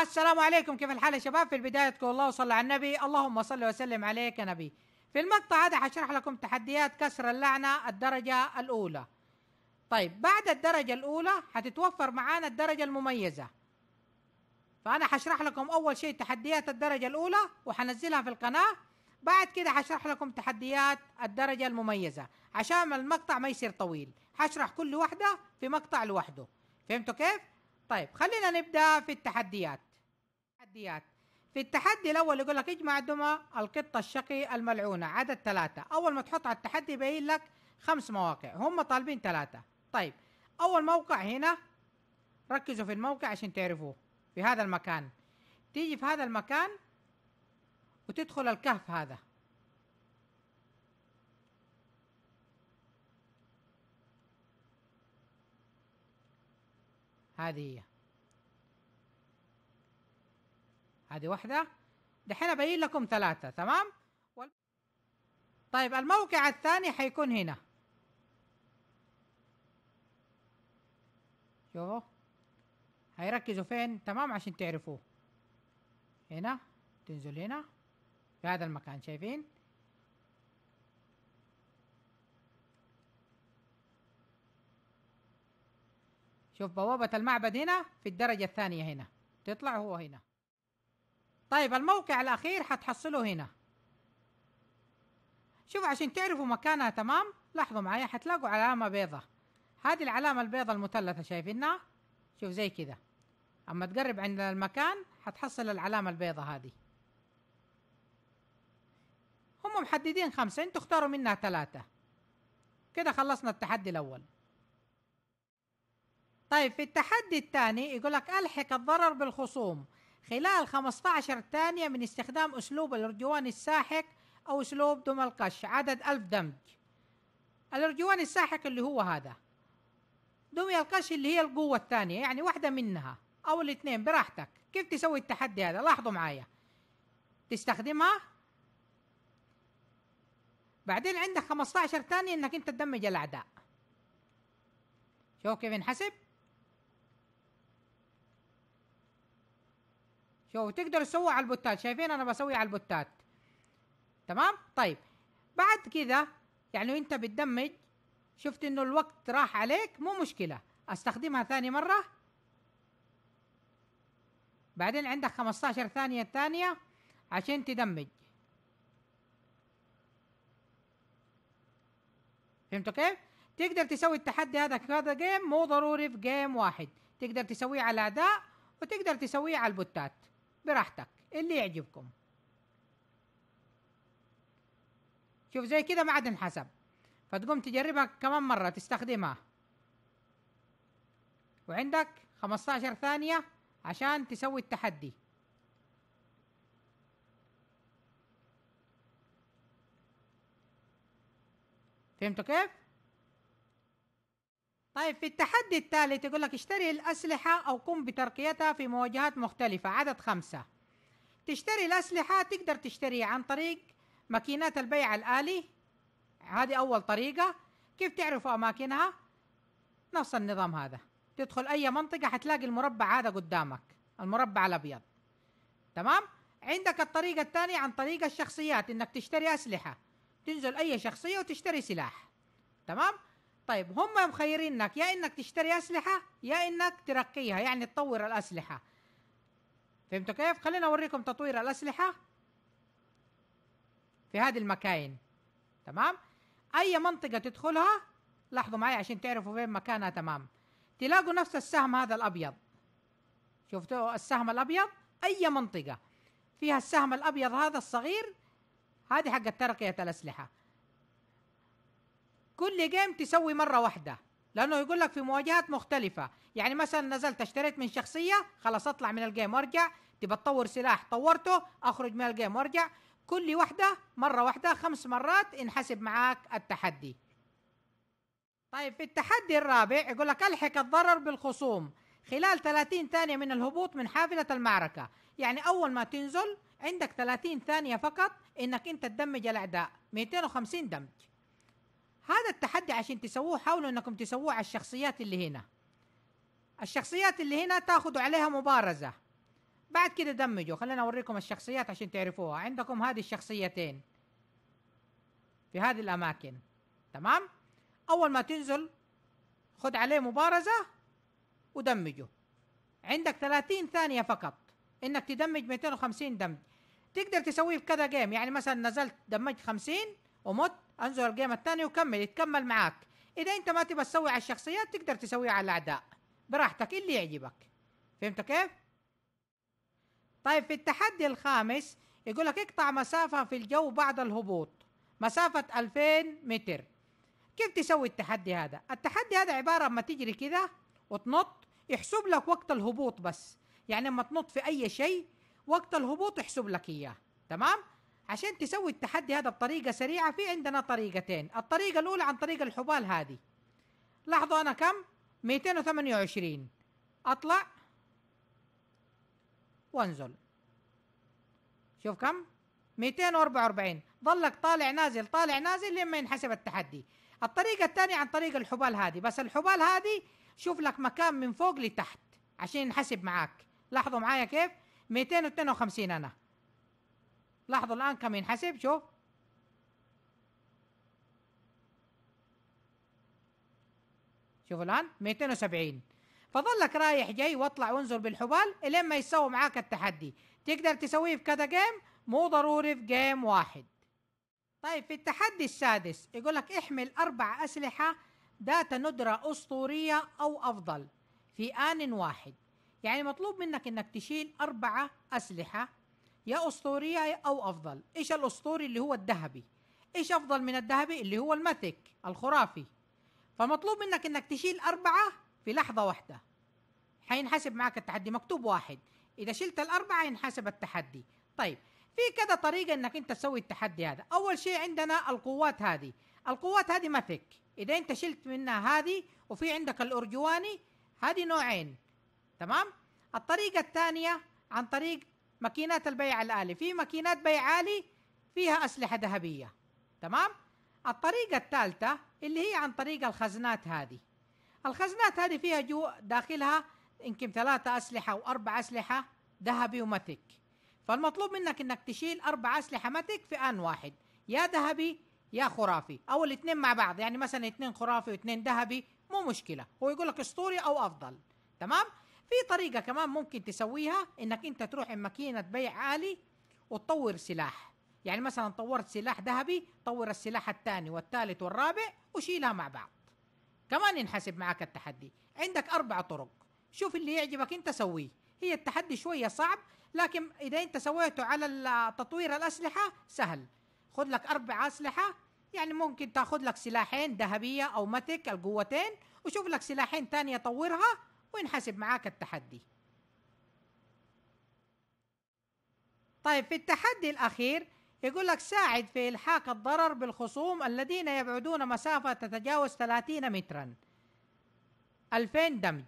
السلام عليكم كيف الحال يا شباب في البداية تقول الله وصلى على النبي اللهم صل وسلم عليك يا نبي في المقطع هذا حشرح لكم تحديات كسر اللعنة الدرجة الأولى طيب بعد الدرجة الأولى حتتوفر معانا الدرجة المميزة فأنا حشرح لكم أول شيء تحديات الدرجة الأولى وحنزلها في القناة بعد كده هشرح لكم تحديات الدرجة المميزة عشان المقطع ما يصير طويل هشرح كل واحدة في مقطع لوحده فهمتوا كيف؟ طيب خلينا نبدأ في التحديات التحديات في التحدي الأول يقول لك اجمع الدمى القطة الشقي الملعونة عدد ثلاثة أول ما تحط على التحدي يبين لك خمس مواقع هم طالبين ثلاثة طيب أول موقع هنا ركزوا في الموقع عشان تعرفوه في هذا المكان تيجي في هذا المكان وتدخل الكهف هذا هذه هي هذه واحدة دحين أبين لكم ثلاثة تمام طيب الموقع الثاني حيكون هنا شوفوا هيركزوا فين تمام عشان تعرفوه هنا تنزل هنا في هذا المكان شايفين شوف بوابة المعبد هنا في الدرجة الثانية هنا تطلع هو هنا طيب الموقع الأخير حتحصله هنا شوف عشان تعرفوا مكانها تمام لاحظوا معايا حتلاقوا علامة بيضة هذه العلامة البيضة المثلثة شايفينها شوف زي كذا أما تقرب عند المكان حتحصل العلامة البيضة هذه هم محددين خمسة انتوا اختاروا منها ثلاثة كده خلصنا التحدي الأول طيب في التحدي الثاني يقول لك ألحق الضرر بالخصوم خلال 15 ثانية من استخدام أسلوب الأرجوان الساحق أو أسلوب دم القش عدد ألف دمج الأرجوان الساحق اللي هو هذا دمية القش اللي هي القوة الثانية يعني واحدة منها أو الاثنين براحتك كيف تسوي التحدي هذا لاحظوا معايا تستخدمها بعدين عندك 15 ثانية انك انت تدمج الاعداء شوف كيف ينحسب شوف تقدروا تسووا على البوتات شايفين انا بسوي على البوتات تمام طيب بعد كذا يعني انت بتدمج شفت انه الوقت راح عليك مو مشكلة استخدمها ثاني مرة بعدين عندك 15 ثانية ثانية عشان تدمج فهمتوا كيف؟ تقدر تسوي التحدي هذا كذا جيم مو ضروري في جيم واحد تقدر تسويه على الاداء وتقدر تسويه على البوتات براحتك اللي يعجبكم شوف زي كذا ما عاد انحسب فتقوم تجربها كمان مرة تستخدمها وعندك 15 ثانية عشان تسوي التحدي فهمتوا كيف؟ طيب في التحدي الثالث يقول لك اشتري الأسلحة أو قم بترقيتها في مواجهات مختلفة عدد خمسة تشتري الأسلحة تقدر تشتريها عن طريق ماكينات البيع الآلي هذه أول طريقة كيف تعرفوا أماكنها؟ نفس النظام هذا تدخل أي منطقة حتلاقي المربع هذا قدامك المربع الأبيض تمام؟ عندك الطريقة الثانية عن طريق الشخصيات إنك تشتري أسلحة تنزل اي شخصيه وتشتري سلاح تمام طيب هم مخيرينك يا انك تشتري اسلحه يا انك ترقيها يعني تطور الاسلحه فهمتوا كيف خلينا اوريكم تطوير الاسلحه في هذه المكاين تمام اي منطقه تدخلها لاحظوا معي عشان تعرفوا فين مكانها تمام تلاقوا نفس السهم هذا الابيض شفتوا السهم الابيض اي منطقه فيها السهم الابيض هذا الصغير هذه حق ترقية الأسلحة كل جيم تسوي مرة واحدة لأنه يقول لك في مواجهات مختلفة يعني مثلا نزلت اشتريت من شخصية خلاص أطلع من الجيم وأرجع تبى تطور سلاح طورته أخرج من الجيم وأرجع كل واحدة مرة واحدة خمس مرات انحسب معاك التحدي طيب في التحدي الرابع يقول لك ألحق الضرر بالخصوم خلال 30 ثانية من الهبوط من حافلة المعركة يعني اول ما تنزل عندك 30 ثانيه فقط انك انت تدمج الاعداء 250 دمج هذا التحدي عشان تسووه حاولوا انكم تسووه على الشخصيات اللي هنا الشخصيات اللي هنا تاخذوا عليها مبارزه بعد كده دمجوا خلينا اوريكم الشخصيات عشان تعرفوها عندكم هذه الشخصيتين في هذه الاماكن تمام اول ما تنزل خد عليه مبارزه ودمجه عندك 30 ثانيه فقط انك تدمج 250 دمج تقدر تسويه في كذا جيم يعني مثلا نزلت دمجت 50 ومت انزل الجيم الثاني وكمل يتكمل معاك اذا انت ما تبى تسوي على الشخصيات تقدر تسويه على الاعداء براحتك إيه اللي يعجبك فهمت كيف طيب في التحدي الخامس يقول لك اقطع مسافه في الجو بعد الهبوط مسافه 2000 متر كيف تسوي التحدي هذا التحدي هذا عباره اما تجري كذا وتنط يحسب لك وقت الهبوط بس يعني اما تنط في اي شيء وقت الهبوط يحسب لك اياه تمام عشان تسوي التحدي هذا بطريقه سريعه في عندنا طريقتين الطريقه الاولى عن طريق الحبال هذه لاحظوا انا كم 228 اطلع وانزل شوف كم 244 ظلك طالع نازل طالع نازل لما ينحسب التحدي الطريقة الثانية عن طريق الحبال هذه بس الحبال هذه شوف لك مكان من فوق لتحت عشان ينحسب معاك لاحظوا معايا كيف 252 انا لاحظوا الان كم ينحسب شوف شوفوا الان 270 فظلك رايح جاي واطلع وانزل بالحبال الين ما يسوي معاك التحدي تقدر تسويه في كذا جيم مو ضروري في جيم واحد طيب في التحدي السادس يقول لك احمل اربع اسلحه ذات ندره اسطوريه او افضل في ان واحد يعني مطلوب منك انك تشيل اربعه اسلحه يا اسطوريه او افضل ايش الاسطوري اللي هو الذهبي ايش افضل من الذهبي اللي هو المثك الخرافي فمطلوب منك انك تشيل اربعه في لحظه واحده حينحسب معك التحدي مكتوب واحد اذا شلت الاربعه ينحسب التحدي طيب في كذا طريقه انك انت تسوي التحدي هذا اول شيء عندنا القوات هذه القوات هذه متك اذا انت شلت منها هذه وفي عندك الارجواني هذه نوعين تمام الطريقه الثانيه عن طريق ماكينات البيع الالي في ماكينات بيع الي فيها اسلحه ذهبيه تمام الطريقه الثالثه اللي هي عن طريق الخزنات هذه الخزنات هذه فيها جو داخلها يمكن ثلاثة أسلحة أو أربع أسلحة ذهبي ومتك فالمطلوب منك إنك تشيل أربع أسلحة متك في آن واحد يا ذهبي يا خرافي أو الاثنين مع بعض يعني مثلا اثنين خرافي واثنين ذهبي مو مشكلة هو يقول لك أسطوري أو أفضل تمام في طريقه كمان ممكن تسويها انك انت تروح ماكينه بيع الي وتطور سلاح يعني مثلا طورت سلاح ذهبي طور السلاح الثاني والثالث والرابع وشيلها مع بعض كمان ينحسب معك التحدي عندك اربع طرق شوف اللي يعجبك انت سويه هي التحدي شويه صعب لكن اذا انت سويته على تطوير الاسلحه سهل خذ لك اربع اسلحه يعني ممكن تاخذ لك سلاحين ذهبيه او متك القوتين وشوف لك سلاحين تانية طورها وينحسب معاك التحدي طيب في التحدي الأخير يقول لك ساعد في إلحاق الضرر بالخصوم الذين يبعدون مسافة تتجاوز 30 مترا 2000 دمج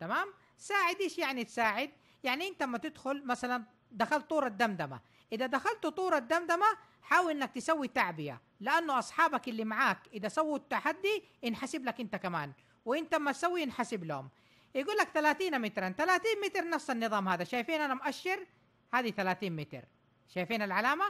تمام ساعد ايش يعني تساعد يعني انت لما تدخل مثلا دخلت طور الدمدمة إذا دخلت طور الدمدمة حاول انك تسوي تعبية لأنه أصحابك اللي معاك إذا سووا التحدي انحسب لك انت كمان وانت ما تسوي انحسب لهم يقول لك 30 مترا 30 متر نفس النظام هذا شايفين انا مؤشر هذه 30 متر شايفين العلامه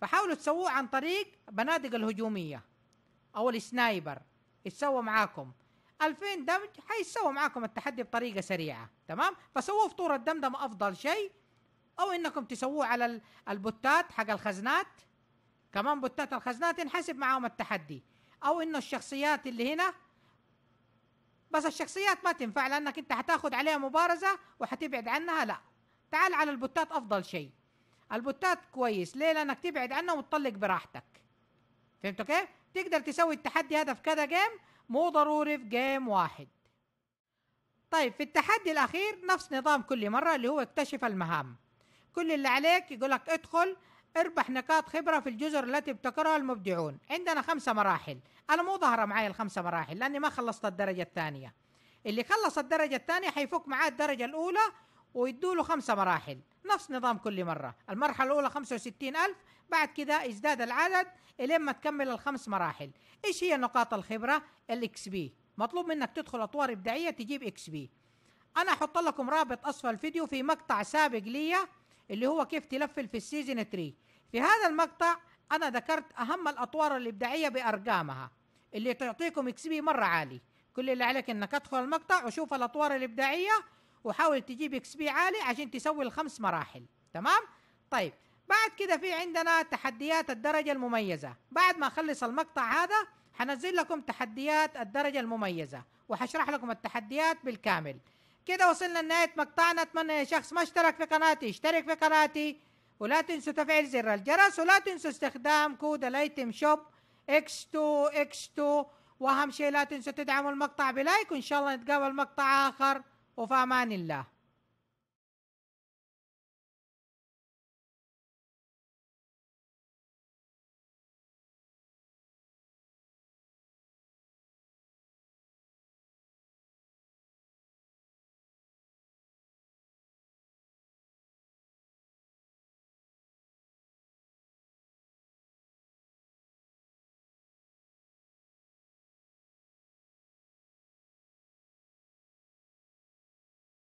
فحاولوا تسووه عن طريق بنادق الهجوميه او السنايبر يتسوى معاكم 2000 دمج حيسوى معاكم التحدي بطريقه سريعه تمام فسووه طور الدمدم افضل شيء او انكم تسووه على البوتات حق الخزنات كمان بوتات الخزنات ينحسب معاهم التحدي او انه الشخصيات اللي هنا بس الشخصيات ما تنفع لانك انت حتاخد عليها مبارزه وحتبعد عنها لا تعال على البوتات افضل شيء البوتات كويس ليه لانك تبعد عنها وتطلق براحتك فهمتوا كيف تقدر تسوي التحدي هذا في كذا جيم مو ضروري في جيم واحد طيب في التحدي الاخير نفس نظام كل مره اللي هو اكتشف المهام كل اللي عليك يقولك ادخل اربح نقاط خبرة في الجزر التي ابتكرها المبدعون عندنا خمسة مراحل أنا مو ظاهرة معي الخمسة مراحل لأني ما خلصت الدرجة الثانية اللي خلص الدرجة الثانية حيفك معاه الدرجة الأولى ويدوا له خمسة مراحل نفس نظام كل مرة المرحلة الأولى وستين ألف بعد كذا ازداد العدد إلين ما تكمل الخمس مراحل إيش هي نقاط الخبرة الإكس بي مطلوب منك تدخل أطوار إبداعية تجيب إكس بي أنا أحط لكم رابط أسفل الفيديو في مقطع سابق ليا اللي هو كيف تلفل في السيزن 3 في هذا المقطع أنا ذكرت أهم الأطوار الإبداعية بأرقامها اللي تعطيكم اكس بي مرة عالي كل اللي عليك انك تدخل المقطع وشوف الاطوار الابداعيه وحاول تجيب اكس بي عالي عشان تسوي الخمس مراحل تمام طيب بعد كده في عندنا تحديات الدرجه المميزه بعد ما اخلص المقطع هذا حنزل لكم تحديات الدرجه المميزه وحشرح لكم التحديات بالكامل كده وصلنا لنهايه مقطعنا اتمنى يا شخص ما اشترك في قناتي اشترك في قناتي ولا تنسوا تفعيل زر الجرس ولا تنسوا استخدام كود الايتم شوب X2 X2 واهم شيء لا تنسوا تدعموا المقطع بلايك وان شاء الله نتقابل مقطع اخر وفي امان الله